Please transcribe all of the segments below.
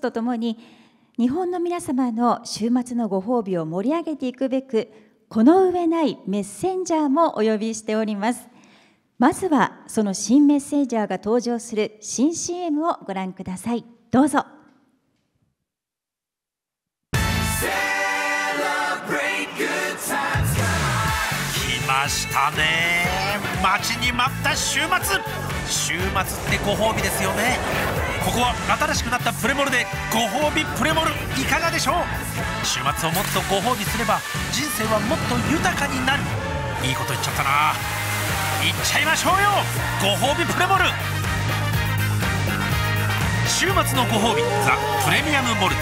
とともに日本の皆様の週末のご褒美を盛り上げていくべくこの上ないメッセンジャーもお呼びしておりますまずはその新メッセンジャーが登場する新 CM をご覧くださいどうぞ来ましたね待ちに待った週末週末ってご褒美ですよねここは新しくなったプレモルでご褒美プレモルいかがでしょう週末をもっとご褒美すれば人生はもっと豊かになるいいこと言っちゃったな言っちゃいましょうよご褒美プレモル週末のご褒美ザ・プレミアム・モル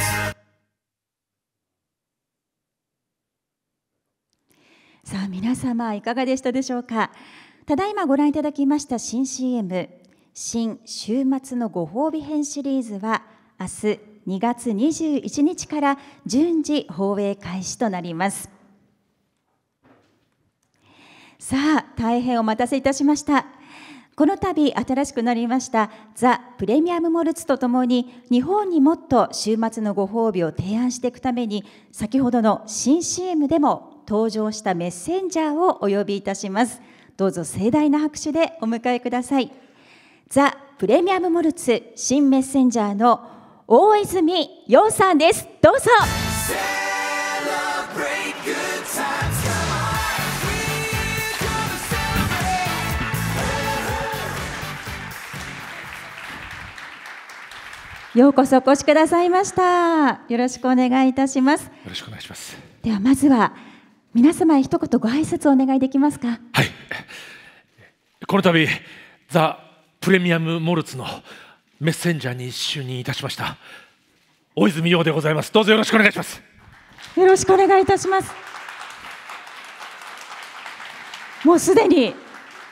ツさあ皆様いかがでしたでしょうかただいまご覧いただきました新 CM 新週末のご褒美編シリーズは明日2月21日から順次放映開始となりますさあ大変お待たせいたしましたこの度新しくなりましたザ・プレミアム・モルツとともに日本にもっと週末のご褒美を提案していくために先ほどの新 CM でも登場したメッセンジャーをお呼びいたしますどうぞ盛大な拍手でお迎えくださいザ・プレミアム・モルツ新メッセンジャーの大泉洋さんですどうぞようこそお越しくださいましたよろしくお願いいたしますよろしくお願いしますではまずは皆様へ一言ご挨拶をお願いできますかはいこの度ザプレミアムモルツのメッセンジャーに就任いたしました大泉洋でございますどうぞよろしくお願いしますよろしくお願いいたしますもうすでに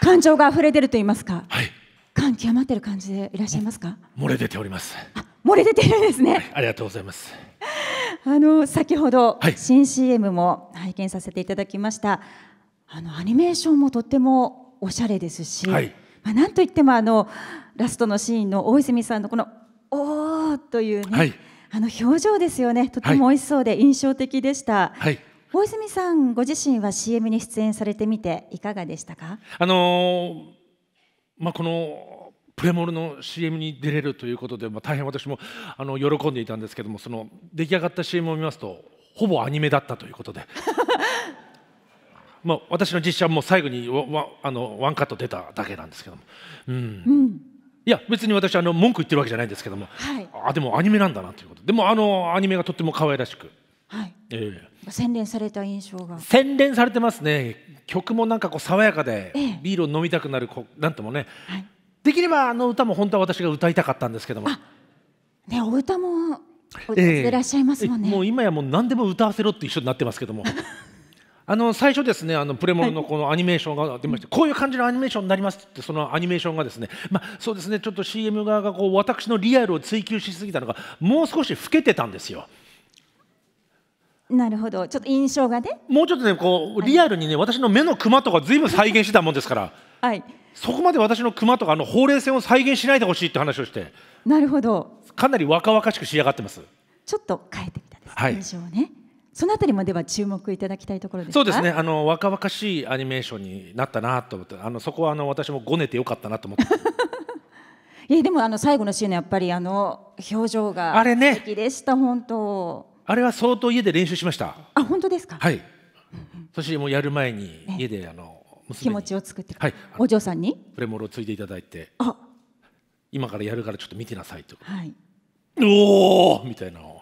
感情が溢れてると言いますか、はい、感極まってる感じでいらっしゃいますか漏れ出ておりますあ漏れ出てるんですね、はい、ありがとうございますあの先ほど、はい、新 CM も拝見させていただきましたあのアニメーションもとってもおしゃれですし、はいまあ、なんといってもあのラストのシーンの大泉さんのこの「おー」というね、はい、あの表情ですよねとても美味しそうで印象的でした。はい大泉さんご自身は CM に出演されてみていかがでしたかあのー、まあ、このプレモルの CM に出れるということで、まあ、大変私もあの喜んでいたんですけどもその出来上がった CM を見ますとほぼアニメだったということでまあ、私の実写はも最後にワあのワンカット出ただけなんですけども、うん、うんいや別に私あの文句言ってるわけじゃないんですけども、はい、あでもアニメなんだなということでもあのアニメがとっても可愛らしく、はいえー、洗練された印象が洗練されてますね曲もなんかこう爽やかで、えビールを飲みたくなるこなんともね、はい、できればあの歌も本当は私が歌いたかったんですけどもねお歌もお歌ってらっしゃいますもんね、えー、もう今やもう何でも歌わせろって一緒になってますけども あの最初ですねあのプレモルのこのアニメーションが出まして、はい、こういう感じのアニメーションになりますってそのアニメーションがですねまあそうですねちょっと CM 側がこう私のリアルを追求しすぎたのがもう少し老けてたんですよ。なるほどちょっと印象がねもうちょっとねこうリアルにね、はい、私の目のクマとかずいぶん再現してたもんですから、はい、そこまで私のクマとかあのほうれい線を再現しないでほしいって話をしてなるほどかなり若々しく仕上がってますちょっと変えてみたんです、はい、印象をねそのあたりまでは注目いただきたいところですそうですねあの若々しいアニメーションになったなと思ってあのそこはあの私もごねてよかったなと思ってえ でもあの最後のシーンやっぱりあの表情があれねでした本当あれは相当家で練習しましたあ本当ですかはい、うんそしてもうやる前に家であの気持ちを作ってはいお嬢さんにプレモルをついていただいてあ今からやるからちょっと見てなさいと、はい、おおみたいなの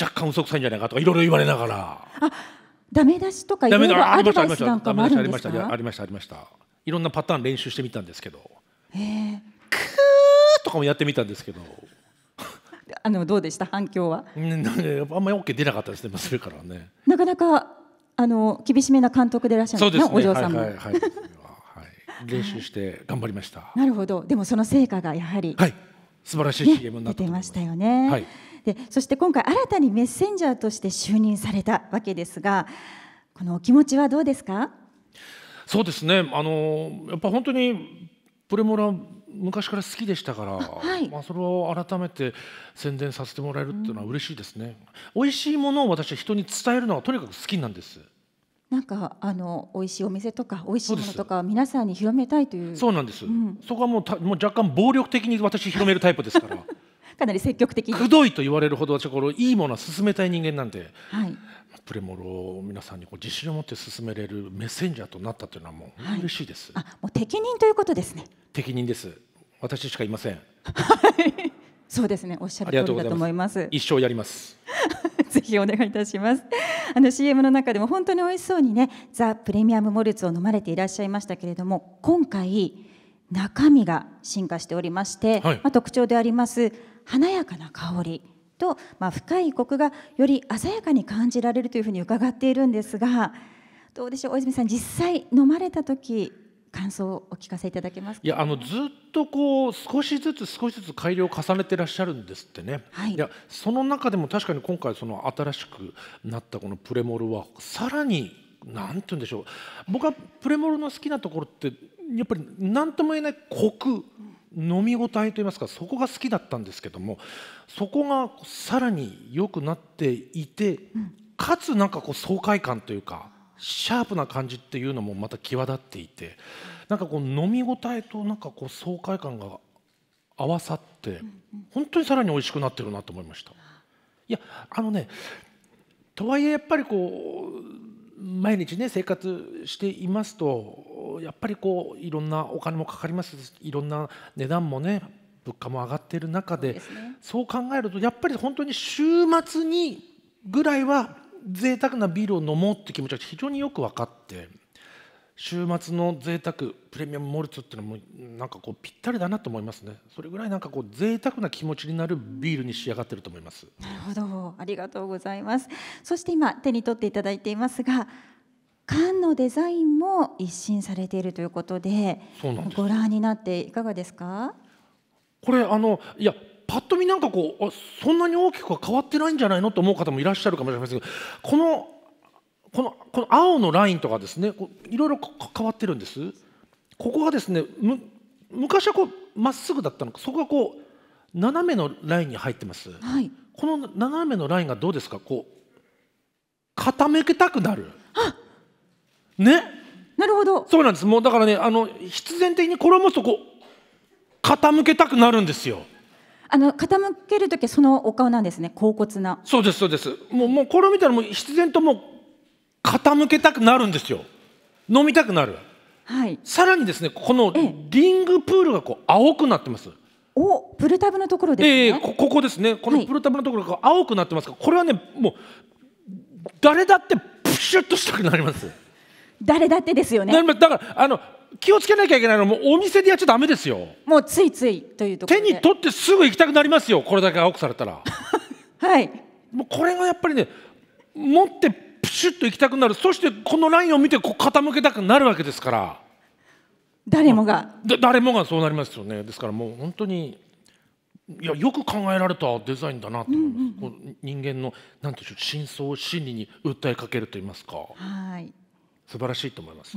若干嘘くさいんじゃないかとかいろいろ言われながらあダメ出しとかいろいろアドバイスなんかもあるんですかありましたありましたいろんなパターン練習してみたんですけどへえクーとかもやってみたんですけど あのどうでした反響は、あんまりオッケー出なかったですねそれからねなかなかあの厳しめな監督でいらっしゃるんですねお嬢さんも、はいはいはい、はい、練習して頑張りましたなるほどでもその成果がやはりはい素晴らしい CM になってましたよね、はいでそして今回新たにメッセンジャーとして就任されたわけですがこのお気持ちはどうですかそうですねあのやっぱ本当にプレモラ昔から好きでしたから、はい、まあ、それを改めて宣伝させてもらえるっていうのは嬉しいですね、うん、美味しいものを私は人に伝えるのはとにかく好きなんですなんかあの美味しいお店とか美味しいものとか皆さんに広めたいというそうなんです、うん、そこはもうたもう若干暴力的に私広めるタイプですから かなり積極的にくどいと言われるほど私このいいものは進めたい人間なんで、はい、プレモルを皆さんにこう自信を持って進めれるメッセンジャーとなったというのはもう嬉しいです、はい、あもう適任ということですね適任です私しかいません そうですねおっしゃる通りだと思います一生やります ぜひお願いいたします。あの CM の中でも本当に美味しそうにね、ザ・プレミアム・モルツを飲まれていらっしゃいましたけれども、今回中身が進化しておりまして、はい、まあ、特徴であります華やかな香りと、まあ、深いコクがより鮮やかに感じられるというふうに伺っているんですがどうでしょう大泉さん実際飲まれた時感想をお聞かせいただけますいやあのずっとこう少しずつ少しずつ改良を重ねてらっしゃるんですってね、はい、いやその中でも確かに今回その新しくなったこのプレモルはさらに何て言うんでしょう僕はプレモルの好きなところってやっぱり何とも言えないコク飲み応えといいますかそこが好きだったんですけどもそこがさらに良くなっていて、かつなんかこう爽快感というかシャープな感じっていうのもまた際立っていてなんかこう飲み応えとなんかこう爽快感が合わさって本当にさらに美味しくなってるなと思いました。いやあのねとはいえやっぱりこう毎日ね生活していますとやっぱりこういろんなお金もかかりますいろんな値段もね物価も上がっている中でそう考えるとやっぱり本当に週末にぐらいは贅沢なビールを飲もうって気持ちが非常によく分かって。週末の贅沢プレミアムモルツっていうのもなんかこうぴったりだなと思いますねそれぐらいなんかこう贅沢な気持ちになるビールに仕上がってると思いますなるほどありがとうございますそして今手に取っていただいていますが缶のデザインも一新されているということでご覧になっていかがですかこれあのいやパッと見なんかこうそんなに大きくは変わってないんじゃないのと思う方もいらっしゃるかもしれませんけどこのこのこの青のラインとかですねこういろいろ変わってるんですここがですねむ昔はこうまっすぐだったのかそこがこう斜めのラインに入ってます、はい、この斜めのラインがどうですかこう傾けたくなるねなるほどそうなんですもうだからねあの必然的にこれもそこ傾けたくなるんですよあの傾ける時そのお顔なんですね、高骨な。そうです、そうです。もう、もうこれを見たら、もう必然ともう傾けたくなるんですよ飲みたくなる、はい、さらにですねこのリングプールがこう青くなってますおプルタブのところですね、えー、ここですねこのプルタブのところが青くなってますが、はい、これはねもう誰だってプシュッとしたくなります誰だってですよねだからあの気をつけなきゃいけないのもうお店でやっちゃだめですよもうついついというと手に取ってすぐ行きたくなりますよこれだけ青くされたら はいもうこれがやっぱりね持ってシュッと行きたくなるそしてこのラインを見てこう傾けたくなるわけですから誰もが誰もがそうなりますよねですからもう本当にいやよく考えられたデザインだなと思います、うんうん、人間のなんていう真相を真理に訴えかけると言いますか、はい素晴らしいと思います。ね